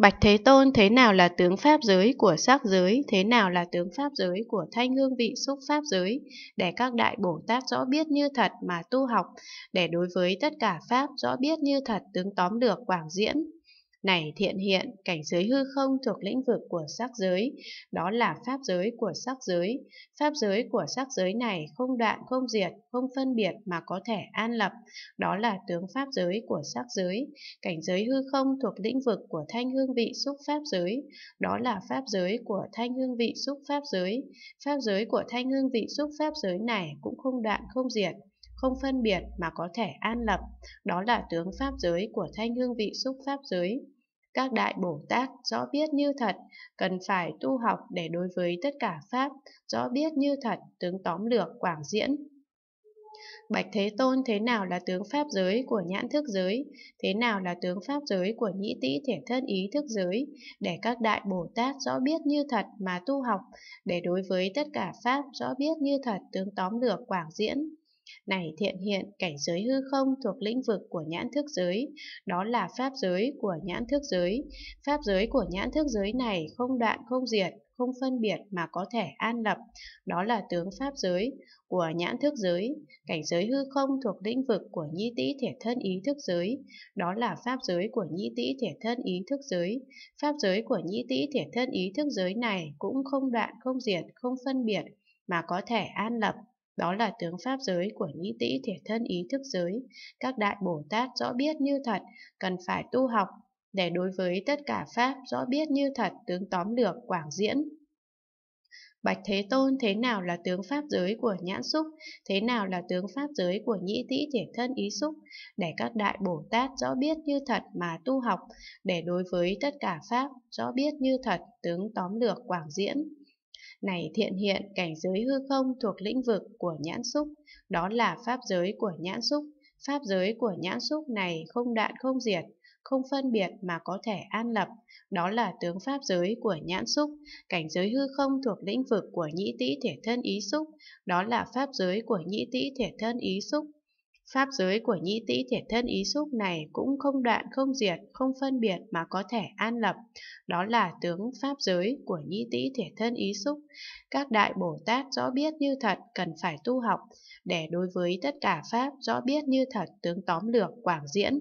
Bạch Thế Tôn thế nào là tướng pháp giới của sắc giới, thế nào là tướng pháp giới của thanh hương vị xúc pháp giới, để các đại Bồ Tát rõ biết như thật mà tu học, để đối với tất cả pháp rõ biết như thật tướng tóm được quảng diễn. Này thiện hiện, cảnh giới hư không thuộc lĩnh vực của sắc giới, đó là pháp giới của sắc giới. Pháp giới của sắc giới này không đoạn, không diệt, không phân biệt mà có thể an lập, đó là tướng pháp giới của sắc giới. Cảnh giới hư không thuộc lĩnh vực của thanh hương vị xúc pháp giới, đó là pháp giới của thanh hương vị xúc pháp giới. Pháp giới của thanh hương vị xúc pháp giới này cũng không đoạn, không diệt, không phân biệt mà có thể an lập, đó là tướng pháp giới của thanh hương vị xúc pháp giới. Các đại Bồ Tát rõ biết như thật, cần phải tu học để đối với tất cả Pháp, rõ biết như thật, tướng tóm lược quảng diễn. Bạch Thế Tôn thế nào là tướng Pháp giới của nhãn thức giới, thế nào là tướng Pháp giới của nhĩ tĩ thể thân ý thức giới, để các đại Bồ Tát rõ biết như thật mà tu học, để đối với tất cả Pháp rõ biết như thật tướng tóm lược quảng diễn. Này thiện hiện, cảnh giới hư không thuộc lĩnh vực của nhãn thức giới, đó là pháp giới của nhãn thức giới. Pháp giới của nhãn thức giới này không đoạn không diệt, không phân biệt mà có thể an lập, đó là tướng pháp giới của nhãn thức giới, cảnh giới hư không thuộc lĩnh vực của nhĩ tĩ thể thân ý thức giới, đó là pháp giới của nhĩ tĩ thể thân ý thức giới. Pháp giới của nhĩ tĩ thể thân ý thức giới này cũng không đoạn không diệt, không phân biệt mà có thể an lập, đó là tướng pháp giới của nhĩ tĩ thể thân ý thức giới. Các đại Bồ Tát rõ biết như thật, cần phải tu học để đối với tất cả pháp rõ biết như thật tướng tóm lược quảng diễn. Bạch Thế Tôn thế nào là tướng pháp giới của nhãn xúc, thế nào là tướng pháp giới của nhĩ tĩ thể thân ý xúc, để các đại Bồ Tát rõ biết như thật mà tu học, để đối với tất cả pháp rõ biết như thật tướng tóm lược quảng diễn. Này thiện hiện, cảnh giới hư không thuộc lĩnh vực của nhãn xúc, đó là pháp giới của nhãn xúc. Pháp giới của nhãn xúc này không đạn không diệt, không phân biệt mà có thể an lập, đó là tướng pháp giới của nhãn xúc, cảnh giới hư không thuộc lĩnh vực của nhĩ tĩ thể thân ý xúc, đó là pháp giới của nhĩ tĩ thể thân ý xúc. Pháp giới của nhĩ tĩ thể thân ý xúc này cũng không đoạn không diệt, không phân biệt mà có thể an lập. Đó là tướng Pháp giới của nhĩ tĩ thể thân ý xúc. Các đại Bồ Tát rõ biết như thật cần phải tu học, để đối với tất cả Pháp rõ biết như thật tướng tóm lược quảng diễn.